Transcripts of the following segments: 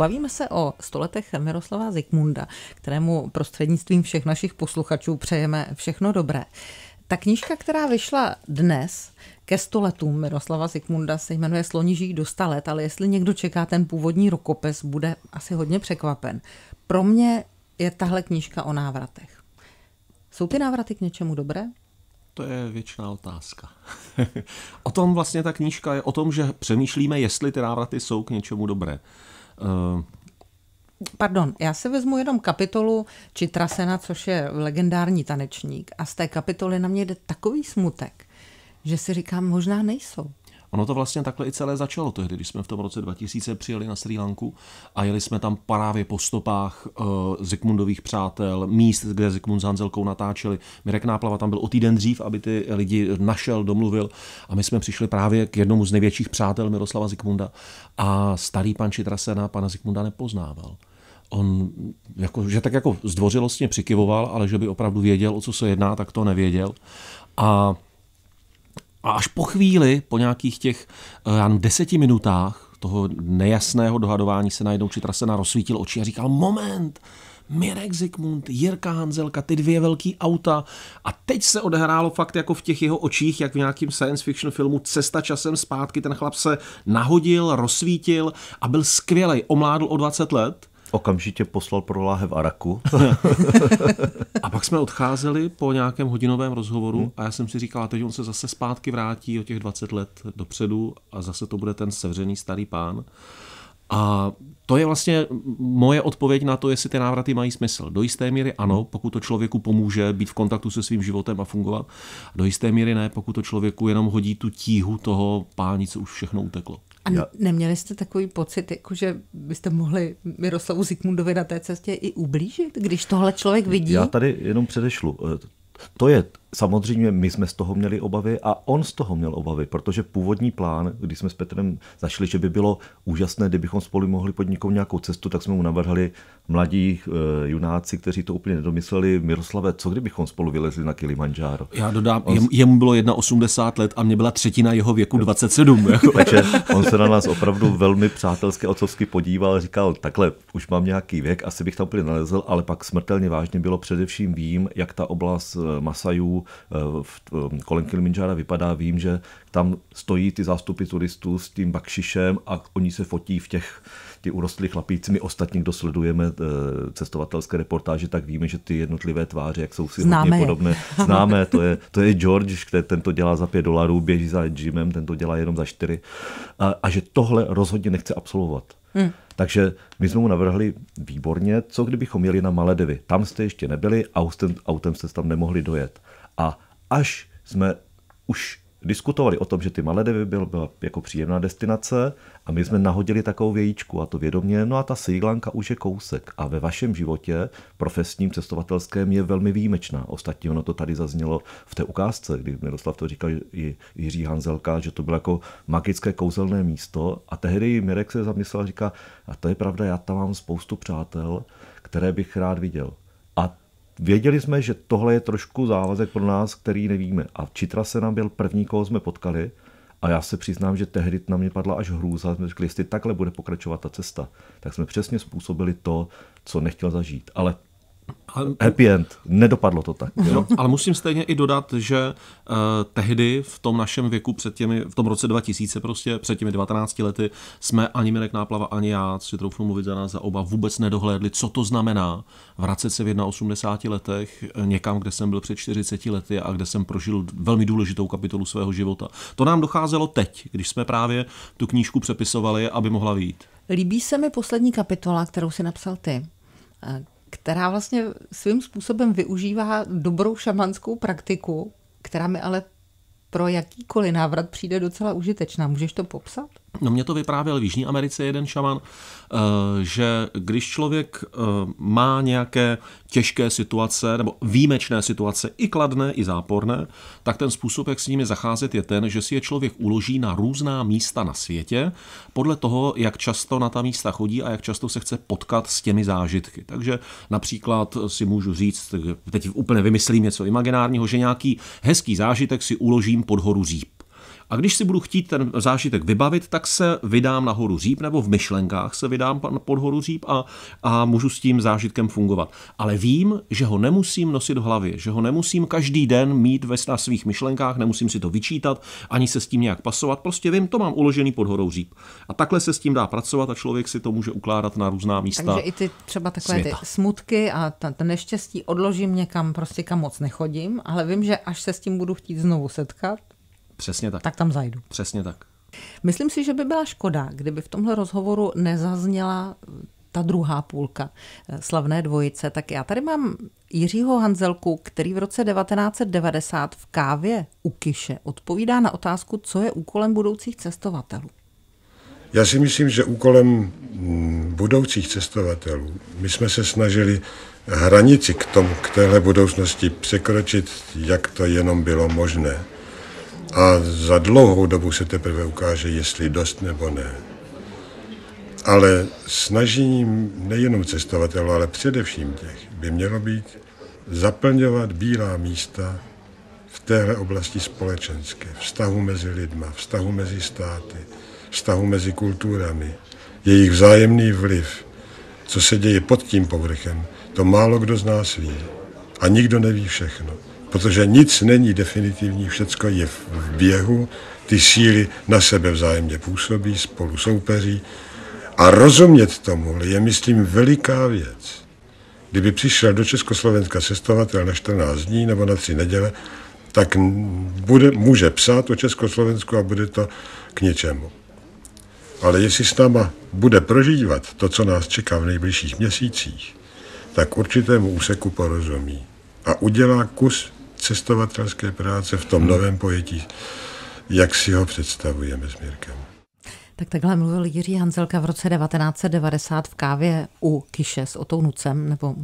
bavíme se o stoletech Miroslava Zikmunda, kterému prostřednictvím všech našich posluchačů přejeme všechno dobré. Ta knížka, která vyšla dnes ke stoletům Miroslava Zikmunda, se jmenuje Sloniží do sta let, ale jestli někdo čeká ten původní rukopis, bude asi hodně překvapen. Pro mě je tahle knížka o návratech. Jsou ty návraty k něčemu dobré? To je věčná otázka. o tom vlastně ta knížka je, o tom, že přemýšlíme, jestli ty návraty jsou k něčemu dobré. Eh, pardon, já si vezmu jenom kapitolu Čitrasena, což je legendární tanečník a z té kapitoly na mě jde takový smutek, že si říkám, možná nejsou. Ono to vlastně takhle i celé začalo tehdy, když jsme v tom roce 2000 přijeli na Sri Lanku a jeli jsme tam právě po stopách uh, Zikmundových přátel, míst, kde Zikmund s Hanzelkou natáčeli. Mirek Náplava tam byl o týden dřív, aby ty lidi našel, domluvil a my jsme přišli právě k jednomu z největších přátel Miroslava Zikmunda a starý pan Čitrasena pana Zikmunda nepoznával on jako, že tak jako zdvořilostně přikyvoval, ale že by opravdu věděl, o co se jedná, tak to nevěděl. A a až po chvíli, po nějakých těch eh, já nevím, deseti minutách toho nejasného dohadování se najednou na rozsvítil oči a říkal, moment, Mirek Zikmund, Jirka Hanzelka, ty dvě velký auta. A teď se odehrálo fakt jako v těch jeho očích, jak v nějakém science fiction filmu Cesta časem zpátky. Ten chlap se nahodil, rozsvítil a byl skvělý, Omládl o 20 let Okamžitě poslal pro láhev Araku. a pak jsme odcházeli po nějakém hodinovém rozhovoru hmm. a já jsem si říkal, a teď on se zase zpátky vrátí o těch 20 let dopředu a zase to bude ten sevřený starý pán. A to je vlastně moje odpověď na to, jestli ty návraty mají smysl. Do jisté míry ano, pokud to člověku pomůže být v kontaktu se svým životem a fungovat. Do jisté míry ne, pokud to člověku jenom hodí tu tíhu toho pání, co už všechno uteklo. A Já... neměli jste takový pocit, jako že byste mohli Miroslavu Zikmundovi na té cestě i ublížit, když tohle člověk vidí? Já tady jenom předešlu. To je samozřejmě, my jsme z toho měli obavy a on z toho měl obavy, protože původní plán, když jsme s Petrem zašli, že by bylo úžasné, kdybychom spolu mohli podniknout nějakou cestu, tak jsme mu navrhli mladí e, junáci, kteří to úplně nedomysleli. Miroslave, co kdybychom spolu vylezli na Kilimanjaro? Já dodám, on... jemu bylo 1,80 let a mě byla třetina jeho věku 27. Jako. Takže on se na nás opravdu velmi přátelsky otcovsky podíval, říkal, takhle už mám nějaký věk, asi bych tam úplně nalezl, ale pak smrtelně vážně bylo především vím, jak ta oblast eh, Eh, Masajů eh, eh, kolem Kilimanjára vypadá, vím, že tam stojí ty zástupy turistů s tím bakšišem a oni se fotí v těch ty urostlí chlapíci. My ostatní, kdo sledujeme eh, cestovatelské reportáže, tak víme, že ty jednotlivé tváře, jak jsou si Známe hodně podobné. Známe, to je, to je George, který ten to dělá za 5 dolarů, běží za Jimem, ten to dělá jenom za 4. A, a že tohle rozhodně nechce absolvovat. Hmm. Takže my jsme mu navrhli výborně, co kdybychom jeli na Maledivy. Tam jste ještě nebyli, autem, autem jste tam nemohli dojet. A až jsme už diskutovali o tom, že ty Maledivy byl, byla jako příjemná destinace a my jsme nahodili takovou vějíčku a to vědomě, no a ta Sri už je kousek a ve vašem životě profesním cestovatelském je velmi výjimečná. Ostatně ono to tady zaznělo v té ukázce, kdy Miroslav to říkal i Jiří Hanzelka, že to bylo jako magické kouzelné místo a tehdy Mirek se zamyslel a říká, a to je pravda, já tam mám spoustu přátel, které bych rád viděl. A Věděli jsme, že tohle je trošku závazek pro nás, který nevíme. A Čitra se nám byl první, koho jsme potkali. A já se přiznám, že tehdy na mě padla až hrůza. Jsme řekli, jestli takhle bude pokračovat ta cesta, tak jsme přesně způsobili to, co nechtěl zažít. Ale ale, Happy end. Nedopadlo to tak. Jo? No, ale musím stejně i dodat, že uh, tehdy v tom našem věku, před těmi, v tom roce 2000 prostě, před těmi 19 lety, jsme ani Mirek Náplava, ani já, si troufnu mluvit za nás za oba, vůbec nedohlédli, co to znamená vracet se v 81 letech eh, někam, kde jsem byl před 40 lety a kde jsem prožil velmi důležitou kapitolu svého života. To nám docházelo teď, když jsme právě tu knížku přepisovali, aby mohla výjít. Líbí se mi poslední kapitola, kterou si napsal ty eh, která vlastně svým způsobem využívá dobrou šamanskou praktiku, která mi ale pro jakýkoliv návrat přijde docela užitečná. Můžeš to popsat? No mě to vyprávěl v Jižní Americe jeden šaman, eh, že když člověk eh, má nějaké těžké situace nebo výjimečné situace, i kladné, i záporné, tak ten způsob, jak s nimi zacházet, je ten, že si je člověk uloží na různá místa na světě, podle toho, jak často na ta místa chodí a jak často se chce potkat s těmi zážitky. Takže například si můžu říct, teď úplně vymyslím něco imaginárního, že nějaký hezký zážitek si uložím pod horu Říp a když si budu chtít ten zážitek vybavit, tak se vydám na horu Říp nebo v myšlenkách se vydám pod horu Říp a, a můžu s tím zážitkem fungovat. Ale vím, že ho nemusím nosit v hlavě, že ho nemusím každý den mít ve na svých myšlenkách, nemusím si to vyčítat, ani se s tím nějak pasovat. Prostě vím, to mám uložený pod horou Říp. A takhle se s tím dá pracovat a člověk si to může ukládat na různá místa. Takže i ty třeba takové světa. ty smutky a ten neštěstí odložím někam, prostě kam moc nechodím, ale vím, že až se s tím budu chtít znovu setkat, Přesně tak. Tak tam zajdu. Přesně tak. Myslím si, že by byla škoda, kdyby v tomhle rozhovoru nezazněla eh, ta druhá půlka eh, slavné dvojice. Tak já tady mám Jiřího Hanzelku, který v roce 1990 v kávě u Kiše odpovídá na otázku, co je úkolem budoucích cestovatelů. Já si myslím, že úkolem mm, budoucích cestovatelů, my jsme se snažili hranici k, tomu, k téhle budoucnosti překročit, jak to jenom bylo možné. A za dlouhou dobu se teprve ukáže, jestli dost nebo ne. Ale snažením nejenom cestovatelů, ale především těch by mělo být zaplňovat bílá místa v téhle oblasti společenské, vztahu mezi lidma, vztahu mezi státy, vztahu mezi kulturami, jejich vzájemný vliv, co se děje pod tím povrchem, to málo kdo z nás ví. A nikdo neví všechno protože nic není definitivní, všecko je v běhu, ty síly na sebe vzájemně působí, spolu soupeří a rozumět tomu je, myslím, veliká věc. Kdyby přišel do Československa cestovatel na 14 dní nebo na 3 neděle, tak bude, může psát o Československu a bude to k něčemu. Ale jestli s náma bude prožívat to, co nás čeká v nejbližších měsících, tak určitému úseku porozumí a udělá kus cestovatelské práce v tom hmm. novém pojetí, jak si ho představujeme s Mirkem. Tak takhle mluvil Jiří Hanzelka v roce 1990 v kávě u Kiše s Otou Nucem nebo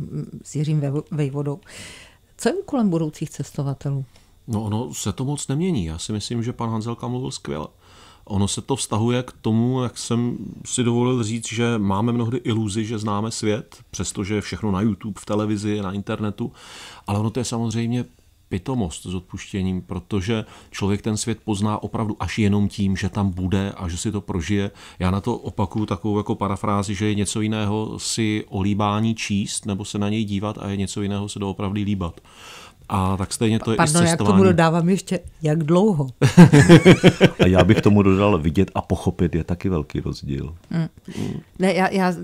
s Jiřím Vejvodou. Co je úkolem budoucích cestovatelů? No ono se to moc nemění. Já si myslím, že pan Hanzelka mluvil skvěle. Ono se to vztahuje k tomu, jak jsem si dovolil říct, že máme mnohdy iluzi, že známe svět, přestože je všechno na YouTube, v televizi, na internetu, ale ono to je samozřejmě pitomost s odpuštěním, protože člověk ten svět pozná opravdu až jenom tím, že tam bude a že si to prožije. Já na to opakuju takovou jako parafrázi, že je něco jiného si o líbání číst nebo se na něj dívat a je něco jiného se doopravdy líbat. A tak stejně to je Pardon, i já k tomu dodávám ještě, jak dlouho. a já bych tomu dodal, vidět a pochopit je taky velký rozdíl. Mm. Ne, já, já,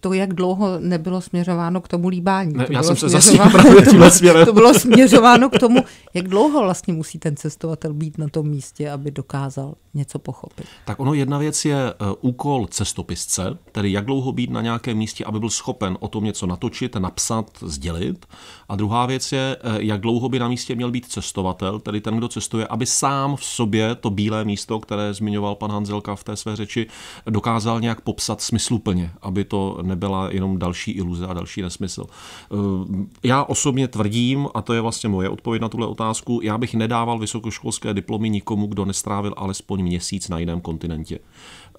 to, jak dlouho nebylo směřováno k tomu líbání. Ne, to já jsem se zase právě tímhle směrem. To bylo směřováno k tomu, jak dlouho vlastně musí ten cestovatel být na tom místě, aby dokázal něco pochopit. Tak ono jedna věc je e, úkol cestopisce, tedy jak dlouho být na nějakém místě, aby byl schopen o tom něco natočit, napsat, sdělit. A druhá věc je, e, jak dlouho by na místě měl být cestovatel, tedy ten, kdo cestuje, aby sám v sobě to bílé místo, které zmiňoval pan Hanzelka v té své řeči, dokázal nějak popsat smysluplně, aby to nebyla jenom další iluze a další nesmysl. Eh, já osobně tvrdím, a to je vlastně moje odpověď na tuhle otázku, já bych nedával vysokoškolské diplomy nikomu, kdo nestrávil alespoň měsíc na jiném kontinentě.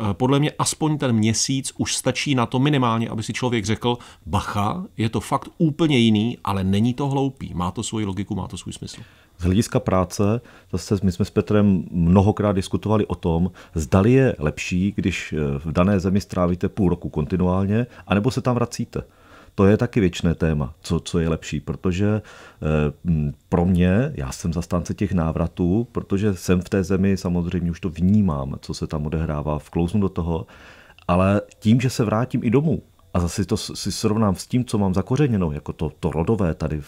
Eh, podle mě aspoň ten měsíc už stačí na to minimálně, aby si člověk řekl, bacha, je to fakt úplně jiný, ale není to hloupý, má to svoji logiku, má to svůj smysl. Z hlediska práce, zase my jsme s Petrem mnohokrát diskutovali o tom, zdali je lepší, když eh, v dané zemi strávíte půl roku kontinuálně, anebo se tam vracíte to je taky věčné téma, co, co je lepší, protože eh, pro mě, já jsem zastánce těch návratů, protože jsem v té zemi, samozřejmě už to vnímám, co se tam odehrává, vklouznu do toho, ale tím, že se vrátím i domů, a zase to si srovnám s tím, co mám zakořeněno, jako to, to rodové tady,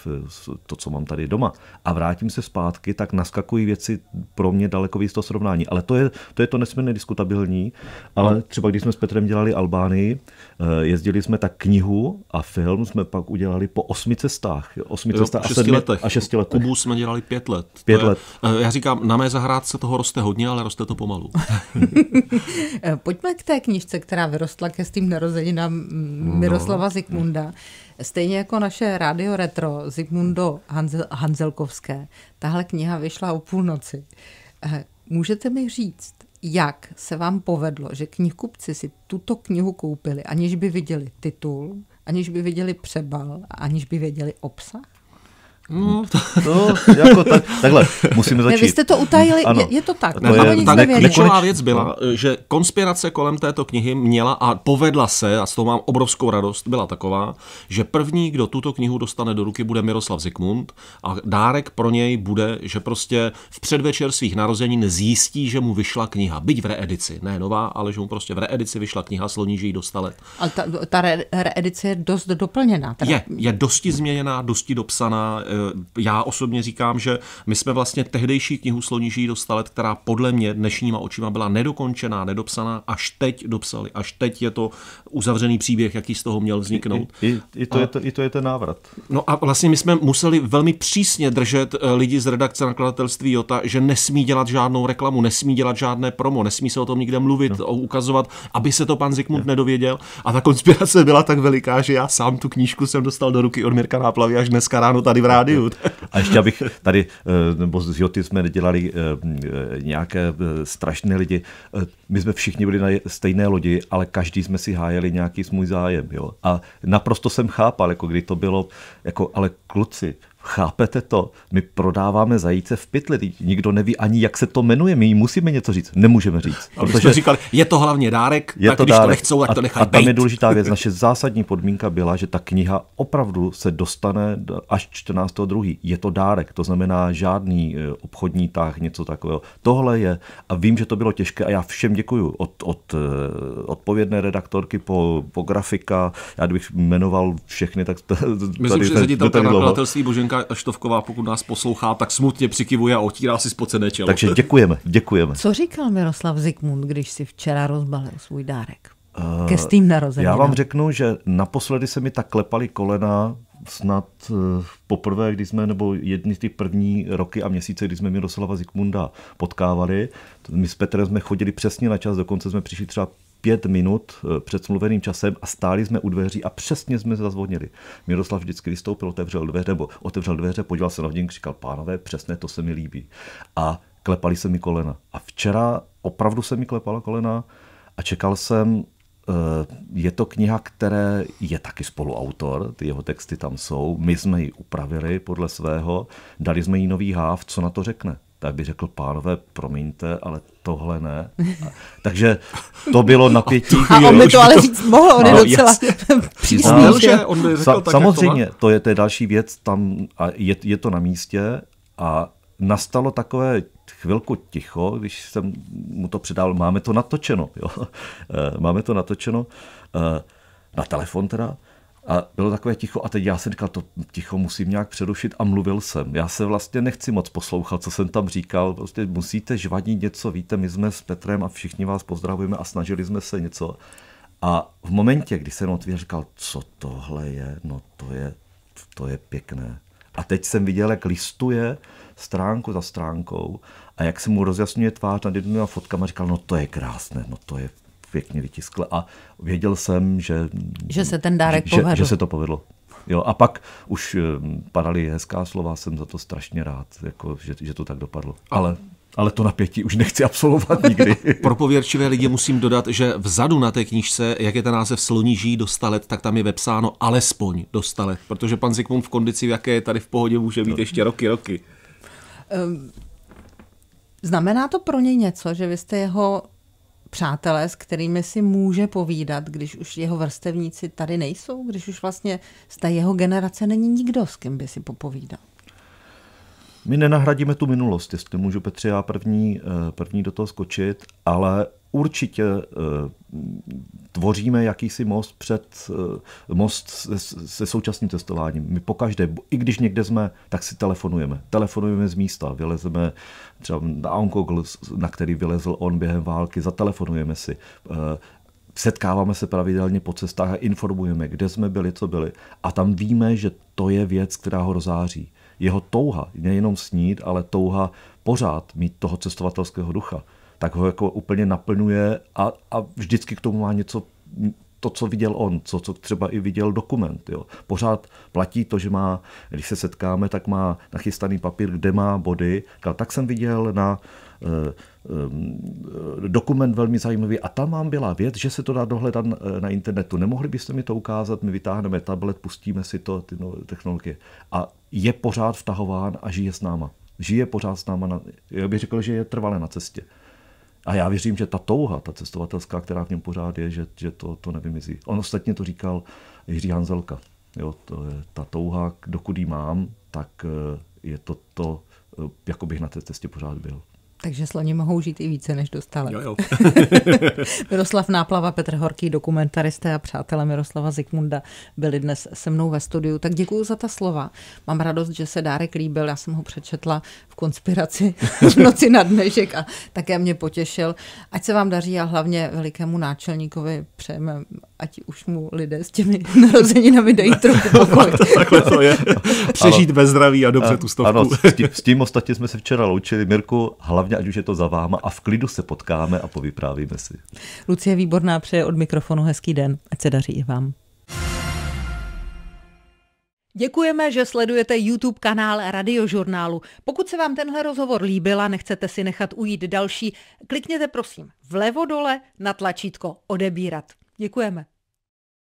to, co mám tady doma, a vrátím se zpátky, tak naskakují věci pro mě daleko víc to srovnání. Ale to je to, je to nesmírně diskutabilní, ale no. třeba když jsme s Petrem dělali Albánii, eh, jezdili jsme tak knihu a film jsme pak udělali po osmi cestách. Osmi jo, cestách a, šesti sedmi, letech. a šesti letech. Kubu jsme dělali pět let. Pět let. Je, eh, já říkám, na mé zahrádce toho roste hodně, ale roste to pomalu. Eh, pojďme k té knižce, která vyrostla ke tím narozeninám mm, No. Miroslava no. Zikmunda. Stejně jako naše rádio retro Zikmundo Hanzel, Hanzelkovské. Tahle kniha vyšla o půlnoci. Eh, můžete mi říct, jak se vám povedlo, že knihkupci si tuto knihu koupili, aniž by viděli titul, aniž by viděli přebal, aniž by věděli obsah? No, hmm. to... no jako tak, takhle, musíme začít. Ne, vy jste to utajili, ano. Je, je to tak. Ne, no, to je, tak nevědět. věc byla, že konspirace kolem této knihy měla a povedla se, a s tou mám obrovskou radost, byla taková, že první, kdo tuto knihu dostane do ruky, bude Miroslav Zikmund a dárek pro něj bude, že prostě v předvečer svých narozenin zjistí, že mu vyšla kniha, byť v reedici, ne nová, ale že mu prostě v reedici vyšla kniha Sloníží dostale. Ale ta, ta reedice je dost doplněná. Teda... Je, je dosti změněná, dosti dopsaná, Eh, já osobně říkám, že my jsme vlastně tehdejší knihu Sloníží do let, která podle mě dnešníma očima byla nedokončená, nedopsaná, až teď dopsali, až teď je to uzavřený příběh, jaký z toho měl vzniknout. I, i, i, to, a, je to, i to je ten návrat. No a vlastně my jsme museli velmi přísně držet eh, lidi z redakce nakladatelství Jota, že nesmí dělat žádnou reklamu, nesmí dělat žádné promo, nesmí se o tom nikde mluvit, no. ukazovat, aby se to pan Zikmund no. nedověděl. A ta konspirace byla tak veliká, že já sám tu knížku jsem dostal do ruky od Mirka Náplavy až dneska ráno tady v rádi rádiu. A ještě abych tady, eh, nebo z Joty jsme nedělali eh, eh, nějaké strašné lidi. My jsme všichni byli na stejné lodi, ale každý jsme si hájeli nějaký svůj zájem. Jo? A naprosto jsem chápal, jako kdy to bylo, jako ale kluci, Chápete to? My prodáváme zajíce v pytli. Nikdo neví ani, jak se to jmenuje. My musíme něco říct. Nemůžeme říct. A protože jsme říkali, je to hlavně dárek, je tak to když dárek. to nechcou, tak a, to nechají A tam bejt. je důležitá věc. Naše zásadní podmínka byla, že ta kniha opravdu se dostane až 14.2. Je to dárek, to znamená žádný e, obchodní tah, něco takového. Tohle je, a vím, že to bylo těžké a já všem děkuju. Od, od e, odpovědné redaktorky po, po grafika, já bych jmenoval všechny, tak tady, Myslím, tady, že ředitel nakladatelství Boženka Eliška Štovková, pokud nás poslouchá, tak smutně přikivuje a otírá si spocené čelo. Takže děkujeme, děkujeme. Co říkal Miroslav Zikmund, když si včera rozbalil svůj dárek? Eh, ke tým narozeninám. Já vám řeknu, že naposledy se mi tak klepaly kolena snad eh, poprvé, když jsme, nebo jedny z těch první roky a měsíce, kdy jsme Miroslava Zikmunda potkávali. My s Petrem jsme chodili přesně na čas, dokonce jsme přišli třeba pět minut eh, před smluveným časem a stáli jsme u dveří a přesně jsme zazvonili. Miroslav vždycky vystoupil, otevřel dveře, nebo otevřel dveře, podíval se na hodinku, říkal, pánové, přesně to se mi líbí. A klepali se mi kolena. A včera opravdu se mi klepala kolena a čekal jsem, eh, je to kniha, které je taky spoluautor, ty jeho texty tam jsou, my jsme ji upravili podle svého, dali jsme jí nový háv, co na to řekne tak by řekl, pánové, promiňte, ale tohle ne. A, takže to bylo napětí. A on by to ale říct mohl, on je no, docela přísný. No, on by řekl Sa- tak, samozřejmě, to, to, je, to je další věc, tam a je, je to na místě a nastalo takové chvilku ticho, když jsem mu to předal, máme to natočeno, jo? Eh, máme to natočeno eh, na telefon teda, a bylo takové ticho a teď já jsem říkal, to ticho musím nějak přerušit a mluvil jsem. Já se vlastně nechci moc poslouchat, co jsem tam říkal. Prostě musíte žvadit něco, víte, my jsme s Petrem a všichni vás pozdravujeme a snažili jsme se něco. A v momentě, kdy jsem otvíral, říkal, co tohle je, no to je, to je pěkné. A teď jsem viděl, jak listuje stránku za stránkou a jak se mu rozjasňuje tvář nad jednoma fotkama. Říkal, no to je krásné, no to je pěkně vytiskl a věděl jsem, že... Že se ten dárek že, povedl. Že, že se to povedlo. Jo, a pak už ehm, padaly hezká slova, jsem za to strašně rád, jako, že, že to tak dopadlo. Ale ale to napětí už nechci absolvovat nikdy. Pro pověrčivé lidi musím dodat, že vzadu na té knižce, jak je ten název žijí do let, tak tam je vepsáno alespoň do let, protože pan Zikmund v kondici, v jaké je tady v pohodě, může být no. ještě roky, roky. Ehm, znamená to pro něj něco, že vy jste jeho přátelé, s kterými si může povídat, když už jeho vrstevníci tady nejsou, když už vlastně z té jeho generace není nikdo, s kým by si popovídal? My nenahradíme tu minulost, jestli můžu Petře já první, eh, první do toho skočit, ale určitě eh, tvoříme jakýsi most před eh, most se, současným testováním. My pokaždé, i když někde jsme, tak si telefonujeme. Telefonujeme z místa, vylezeme třeba na Onkogl, na který vylezl on během války, zatelefonujeme si eh, setkáváme se pravidelně po cestách a informujeme, kde jsme byli, co byli. A tam víme, že to je věc, která ho rozáří. Jeho touha, nejenom snít, ale touha pořád mít toho cestovatelského ducha, tak ho jako úplně naplňuje a, a vždycky k tomu má něco to, co viděl on, co, co třeba i viděl dokument. Jo. Pořád platí to, že má, když se setkáme, tak má nachystaný papír, kde má body. Tak jsem viděl na eh, eh, dokument velmi zajímavý a tam mám byla věc, že se to dá dohledat eh, na internetu. Nemohli byste mi to ukázat, my vytáhneme tablet, pustíme si to, ty nové technologie. A je pořád vtahován a žije s náma. Žije pořád s náma. Na, já bych řekl, že je trvale na cestě. A já věřím, že ta touha, ta cestovatelská, která v něm pořád je, že, že to, to nevymizí. On ostatně to říkal Jiří Hanzelka. Jo, to je ta touha, dokud ji mám, tak eh, je to to, eh, jako bych na té cestě pořád byl. Takže sloni mohou žít i více než dostali. Jo, jo. Miroslav Náplava, Petr Horký, dokumentaristé a přátelé Miroslava Zikmunda byli dnes se mnou ve studiu. Tak děkuji za ta slova. Mám radost, že se Dárek líbil. Já jsem ho přečetla v konspiraci v noci na dnešek a také mě potěšil. Ať se vám daří a hlavně velikému náčelníkovi přejeme, ať už mu lidé s těmi narozeninami dají trochu pokoj. Takhle to je. Přežít bez zdraví a dobře a, tu stovku. Ano, s tím, s tím ostatně jsme se včera loučili. Mirku, hlavně ať už je to za váma a v klidu se potkáme a povyprávíme si. Lucie Výborná přeje od mikrofonu hezký den. Ať se daří i vám. Děkujeme, že sledujete YouTube kanál Radiožurnálu. Pokud se vám tenhle rozhovor líbil a nechcete si nechat ujít další, klikněte prosím vlevo dole na tlačítko odebírat. Děkujeme.